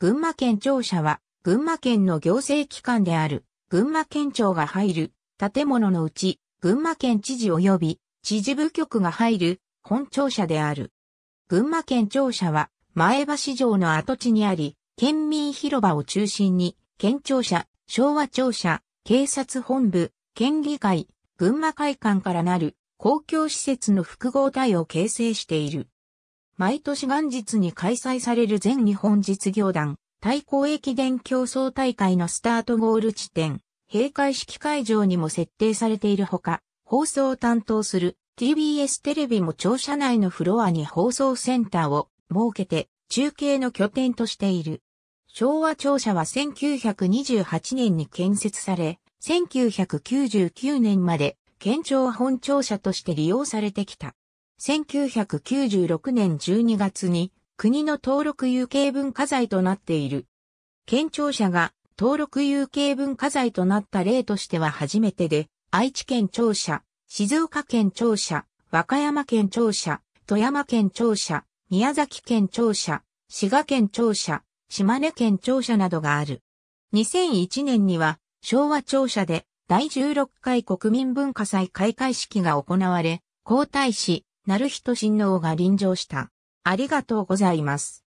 群馬県庁舎は、群馬県の行政機関である、群馬県庁が入る、建物のうち、群馬県知事及び、知事部局が入る、本庁舎である。群馬県庁舎は、前橋城の跡地にあり、県民広場を中心に、県庁舎、昭和庁舎、警察本部、県議会、群馬会館からなる公共施設の複合体を形成している。毎年元日に開催される全日本実業団対抗駅伝競争大会のスタートゴール地点、閉会式会場にも設定されているほか、放送を担当する TBS テレビも庁舎内のフロアに放送センターを設けて中継の拠点としている。昭和庁舎は1928年に建設され、1999年まで県庁本庁舎として利用されてきた。1996年12月に国の登録有形文化財となっている。県庁舎が登録有形文化財となった例としては初めてで、愛知県庁舎、静岡県庁舎、和歌山県庁舎、富山県庁舎、宮崎県庁舎、滋賀県庁舎、島根県庁舎などがある。2001年には昭和庁舎で第16回国民文化祭開会式が行われ、皇太子、成人親王が臨場した。ありがとうございます。